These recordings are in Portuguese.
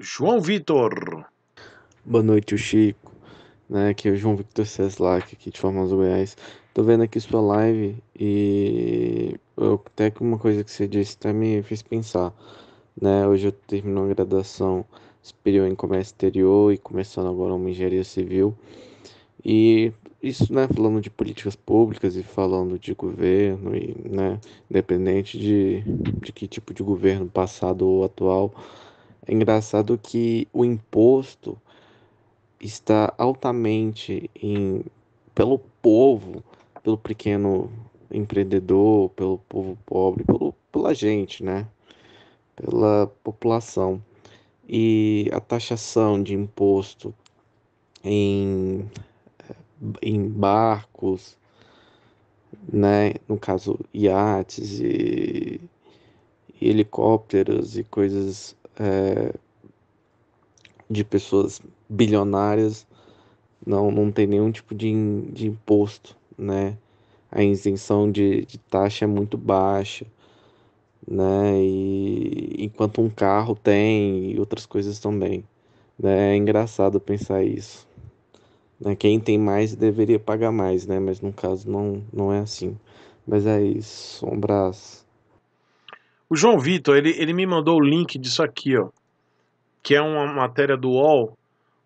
João Vitor. Boa noite, o Chico. Né, aqui é o João Victor Ceslac, aqui de Formosa, Goiás. Tô vendo aqui sua live e eu, até que uma coisa que você disse até me fez pensar. Né? Hoje eu termino a graduação superior em comércio exterior e começando agora uma engenharia civil. E isso, né, falando de políticas públicas e falando de governo, e, né, independente de, de que tipo de governo passado ou atual, é engraçado que o imposto está altamente em, pelo povo, pelo pequeno empreendedor, pelo povo pobre, pelo, pela gente, né? Pela população. E a taxação de imposto em, eh, em barcos, né? No caso, iates e, e helicópteros e coisas é, de pessoas bilionárias, não, não tem nenhum tipo de, in, de imposto, né? A isenção de, de taxa é muito baixa, né? E enquanto um carro tem e outras coisas também, né? É engraçado pensar isso. Né? Quem tem mais deveria pagar mais, né? Mas no caso não, não é assim. Mas é isso. Um abraço. O João Vitor, ele, ele me mandou o link disso aqui, ó, que é uma matéria do UOL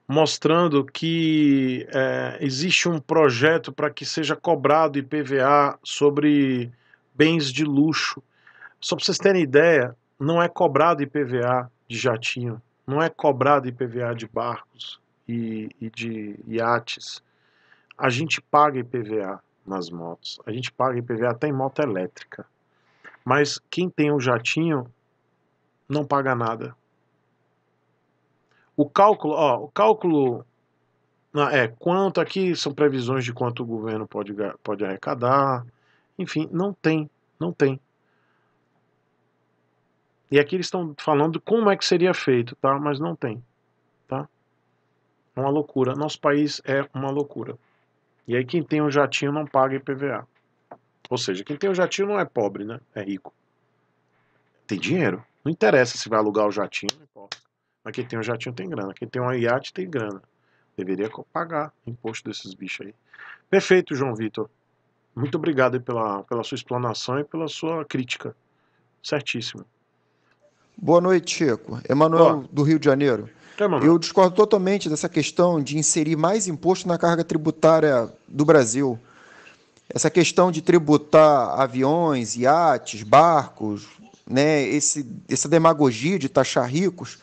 mostrando que é, existe um projeto para que seja cobrado IPVA sobre bens de luxo. Só para vocês terem ideia, não é cobrado IPVA de jatinho, não é cobrado IPVA de barcos e, e de iates. A gente paga IPVA nas motos, a gente paga IPVA até em moto elétrica. Mas quem tem um jatinho não paga nada. O cálculo, ó, o cálculo é quanto aqui são previsões de quanto o governo pode, pode arrecadar. Enfim, não tem, não tem. E aqui eles estão falando como é que seria feito, tá? Mas não tem, tá? É uma loucura. Nosso país é uma loucura. E aí quem tem um jatinho não paga IPVA. Ou seja, quem tem o jatinho não é pobre, né? É rico. Tem dinheiro. Não interessa se vai alugar o jatinho, não importa. Mas quem tem o jatinho tem grana. Quem tem um iate tem grana. Deveria pagar imposto desses bichos aí. Perfeito, João Vitor. Muito obrigado pela, pela sua explanação e pela sua crítica. Certíssimo. Boa noite, Chico. Emanuel do Rio de Janeiro. Eu discordo totalmente dessa questão de inserir mais imposto na carga tributária do Brasil. Essa questão de tributar aviões, iates, barcos, né, esse, essa demagogia de taxar ricos,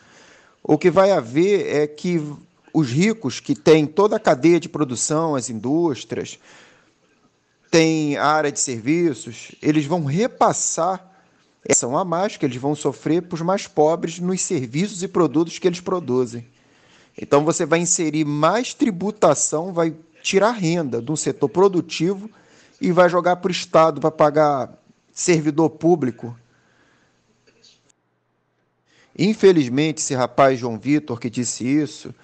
o que vai haver é que os ricos que têm toda a cadeia de produção, as indústrias, têm a área de serviços, eles vão repassar essa a mais que eles vão sofrer para os mais pobres nos serviços e produtos que eles produzem. Então você vai inserir mais tributação, vai tirar renda de um setor produtivo e vai jogar para o Estado para pagar servidor público. Infelizmente, esse rapaz João Vitor que disse isso,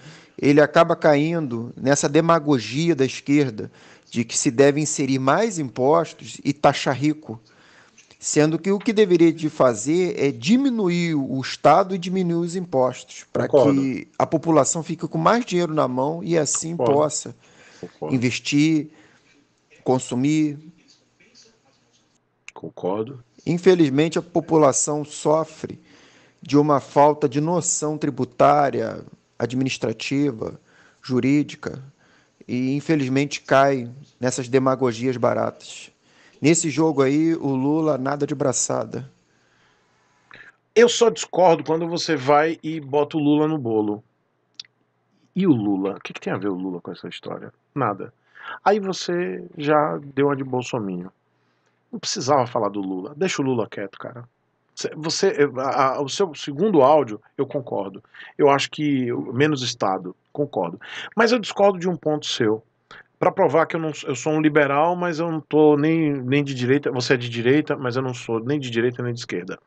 ele acaba caindo nessa demagogia da esquerda de que se deve inserir mais impostos e taxar rico, sendo que o que deveria de fazer é diminuir o Estado e diminuir os impostos, para que a população fique com mais dinheiro na mão e assim Concordo. possa Concordo. investir, consumir. Concordo. Infelizmente, a população sofre de uma falta de noção tributária, administrativa, jurídica, e infelizmente cai nessas demagogias baratas. Nesse jogo aí, o Lula nada de braçada. Eu só discordo quando você vai e bota o Lula no bolo. E o Lula? O que, que tem a ver o Lula com essa história? Nada. Aí você já deu uma de bolsominho. Não precisava falar do Lula. Deixa o Lula quieto, cara. Você, a, a, o seu segundo áudio, eu concordo. Eu acho que menos Estado, concordo. Mas eu discordo de um ponto seu. Para provar que eu não eu sou um liberal, mas eu não tô nem, nem de direita. Você é de direita, mas eu não sou nem de direita nem de esquerda.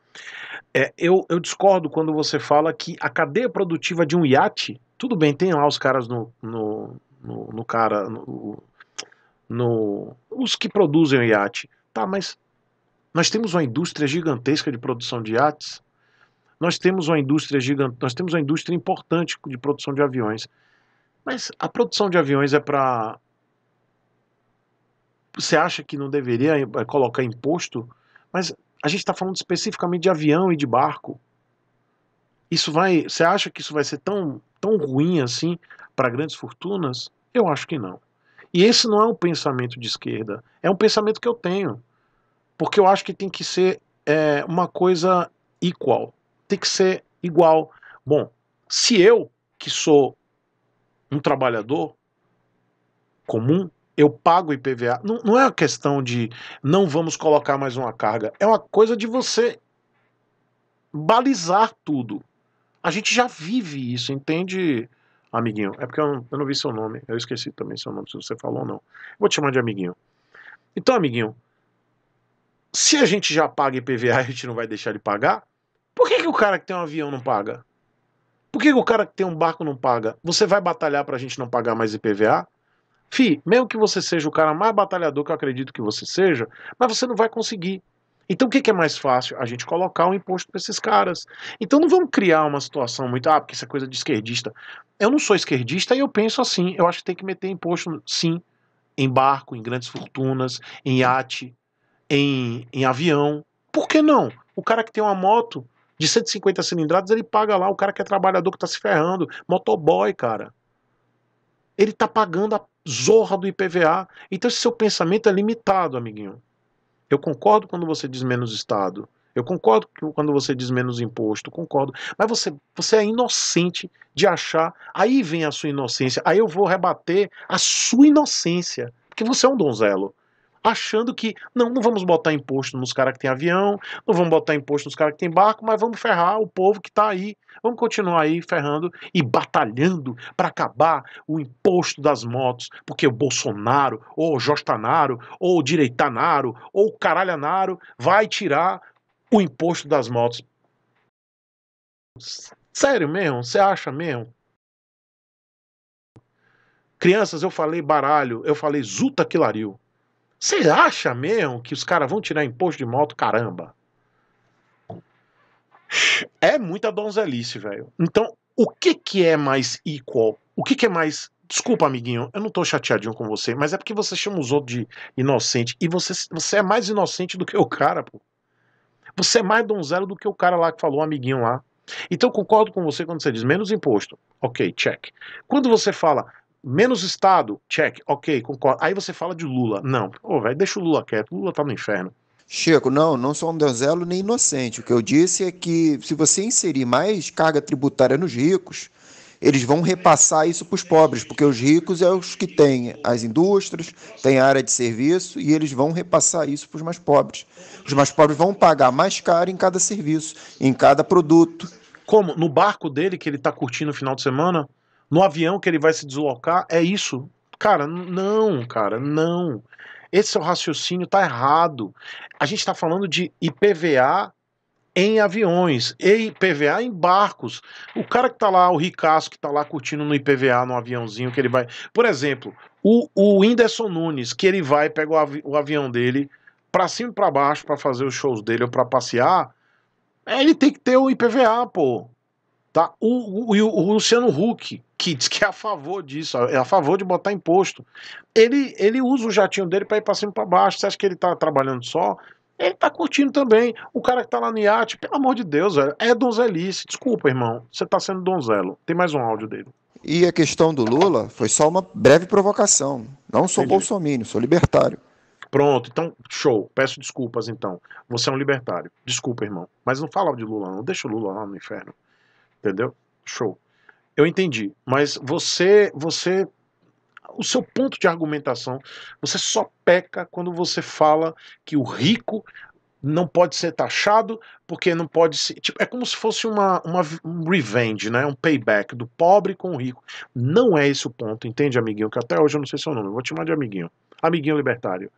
É, eu, eu discordo quando você fala que a cadeia produtiva de um iate, tudo bem, tem lá os caras no, no, no, no cara, no, no os que produzem o iate. Tá, mas nós temos uma indústria gigantesca de produção de iates. Nós temos uma indústria gigante, nós temos uma indústria importante de produção de aviões. Mas a produção de aviões é para você acha que não deveria eh, colocar imposto, mas a gente está falando especificamente de avião e de barco. Isso vai, você acha que isso vai ser tão, tão ruim assim para grandes fortunas? Eu acho que não. E esse não é um pensamento de esquerda, é um pensamento que eu tenho. Porque eu acho que tem que ser é, uma coisa igual. Tem que ser igual. Bom, se eu, que sou um trabalhador comum, eu pago IPVA. Não, não é uma questão de não vamos colocar mais uma carga. É uma coisa de você balizar tudo. A gente já vive isso, entende? Amiguinho. É porque eu não, eu não vi seu nome. Eu esqueci também seu nome, se você falou ou não. Vou te chamar de amiguinho. Então, amiguinho, se a gente já paga IPVA a gente não vai deixar de pagar, por que, que o cara que tem um avião não paga? Por que, que o cara que tem um barco não paga? Você vai batalhar para a gente não pagar mais IPVA? Fi, mesmo que você seja o cara mais batalhador que eu acredito que você seja, mas você não vai conseguir. Então o que, que, é mais fácil? A gente colocar um imposto para esses caras. Então não vamos criar uma situação muito, ah, porque isso é coisa de esquerdista. Eu não sou esquerdista e eu penso assim, eu acho que tem que meter imposto, sim, em barco, em grandes fortunas, em iate, em, em avião. Por que não? O cara que tem uma moto de 150 cilindradas, ele paga lá, o cara que é trabalhador que está se ferrando, motoboy, cara. Ele está pagando a zorra do IPVA. Então esse seu pensamento é limitado, amiguinho. Eu concordo quando você diz menos Estado. Eu concordo quando você diz menos imposto, concordo. Mas você, você é inocente de achar. Aí vem a sua inocência. Aí eu vou rebater a sua inocência. Porque você é um donzelo achando que não, não vamos botar imposto nos caras que tem avião, não vamos botar imposto nos caras que tem barco, mas vamos ferrar o povo que está aí. Vamos continuar aí ferrando e batalhando para acabar o imposto das motos, porque o Bolsonaro, ou o Jostanaro, ou o Direitanaro, ou o Caralhanaro vai tirar o imposto das motos. Sério mesmo? Você acha mesmo? Crianças, eu falei baralho, eu falei zuta que lariu. Você acha mesmo que os caras vão tirar imposto de moto, caramba? É muita donzelice, velho. Então, o que que é mais equal? O que que é mais... Desculpa, amiguinho, eu não tô chateadinho com você, mas é porque você chama os outros de inocente. E você, você é mais inocente do que o cara, pô. Você é mais donzelo do que o cara lá que falou, amiguinho lá. Então, concordo com você quando você diz menos imposto. Ok, check. Quando você fala Menos Estado, check, ok, concordo. Aí você fala de Lula. Não, velho, deixa o Lula quieto, Lula tá no inferno. Chico, não, não sou um donzelo nem inocente. O que eu disse é que se você inserir mais carga tributária nos ricos, eles vão repassar isso para os pobres, porque os ricos é os que têm as indústrias, têm a área de serviço, e eles vão repassar isso para os mais pobres. Os mais pobres vão pagar mais caro em cada serviço, em cada produto. Como? No barco dele que ele está curtindo no final de semana? no avião que ele vai se deslocar, é isso. Cara, não, cara, não. Esse seu raciocínio tá errado. A gente está falando de IPVA em aviões, e IPVA em barcos. O cara que tá lá, o ricaço que tá lá curtindo no IPVA, no aviãozinho que ele vai. Por exemplo, o, o Whindersson Nunes, que ele vai, pega o, avi... o avião dele para cima e pra baixo para fazer os shows dele ou para passear. Ele tem que ter o IPVA, pô. Tá? O, o, o Luciano Huck, que diz que é a favor disso, é a favor de botar imposto, ele, ele usa o jatinho dele para ir para cima e para baixo. Você acha que ele está trabalhando só? Ele está curtindo também. O cara que está lá no iate, pelo amor de Deus, velho, é donzelice. Desculpa, irmão, você está sendo donzelo. Tem mais um áudio dele. E a questão do Lula foi só uma breve provocação. Não sou bolsominion, sou libertário. Pronto, então, show. Peço desculpas, então. Você é um libertário. Desculpa, irmão. Mas não fala de Lula, não. Deixa o Lula lá no inferno. Entendeu? Show. Eu entendi. Mas você, você, o seu ponto de argumentação, você só peca quando você fala que o rico não pode ser taxado porque não pode ser. Tipo, é como se fosse uma, uma um revenge, né? Um payback do pobre com o rico. Não é esse o ponto, entende, amiguinho? Que até hoje eu não sei seu nome. Eu vou te chamar de amiguinho. Amiguinho libertário.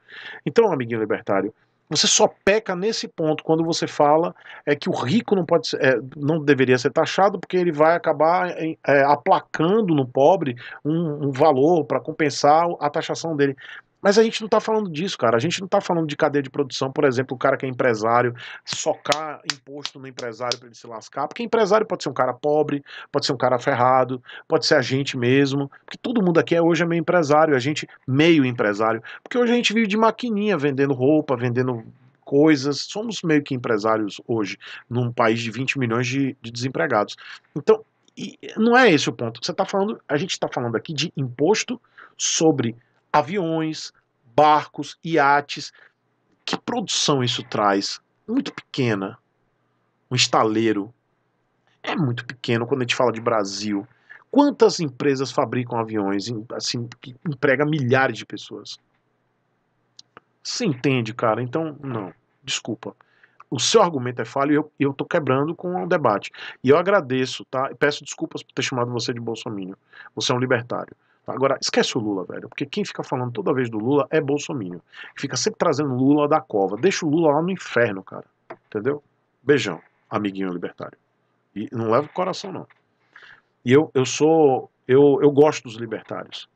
Então, amiguinho libertário, você só peca nesse ponto quando você fala é que o rico não pode é, não deveria ser taxado porque ele vai acabar é, aplacando no pobre um, um valor para compensar a taxação dele. Mas a gente não está falando disso, cara. A gente não está falando de cadeia de produção, por exemplo, o cara que é empresário, socar imposto no empresário para ele se lascar. Porque empresário pode ser um cara pobre, pode ser um cara ferrado, pode ser a gente mesmo. Porque todo mundo aqui é, hoje é meio empresário, a gente meio empresário. Porque hoje a gente vive de maquininha, vendendo roupa, vendendo coisas. Somos meio que empresários hoje, num país de 20 milhões de, de desempregados. Então, não é esse o ponto. Você está falando, a gente está falando aqui de imposto sobre aviões, barcos, iates. Que produção isso traz? Muito pequena. Um estaleiro. É muito pequeno quando a gente fala de Brasil. Quantas empresas fabricam aviões assim que emprega milhares de pessoas? Se entende, cara? Então, não. Desculpa o seu argumento é falho e eu, eu tô quebrando com o debate. E eu agradeço, tá? Peço desculpas por ter chamado você de bolsominion. Você é um libertário. Agora, esquece o Lula, velho, porque quem fica falando toda vez do Lula é Bolsonaro. Fica sempre trazendo Lula da cova. Deixa o Lula lá no inferno, cara. Entendeu? Beijão, amiguinho libertário. E não leva o coração, não. E eu, eu sou. Eu, eu gosto dos libertários.